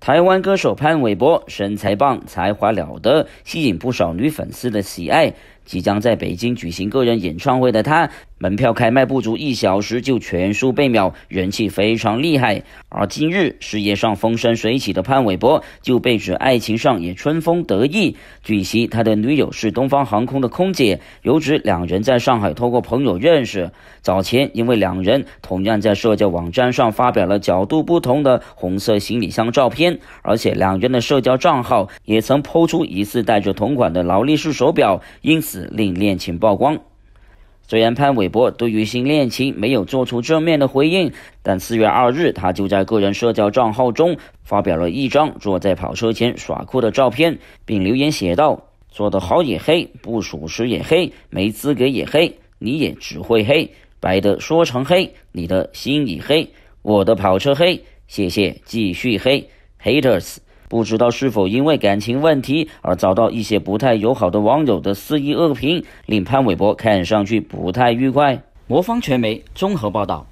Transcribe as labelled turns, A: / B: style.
A: 台湾歌手潘玮柏身材棒，才华了得，吸引不少女粉丝的喜爱。即将在北京举行个人演唱会的他，门票开卖不足一小时就全数被秒，人气非常厉害。而近日事业上风生水起的潘玮柏，就被指爱情上也春风得意。据悉，他的女友是东方航空的空姐，有指两人在上海通过朋友认识。早前因为两人同样在社交网站上发表了角度不同的红色行李箱照片，而且两人的社交账号也曾抛出疑似带着同款的劳力士手表，因此。令恋情曝光。虽然潘玮柏对于新恋情没有做出正面的回应，但四月二日，他就在个人社交账号中发表了一张坐在跑车前耍酷的照片，并留言写道：“做的好也黑，不属实也黑，没资格也黑，你也只会黑，白的说成黑，你的心已黑，我的跑车黑，谢谢，继续黑，Haters。”不知道是否因为感情问题而遭到一些不太友好的网友的肆意恶评，令潘玮柏看上去不太愉快。魔方传媒综合报道。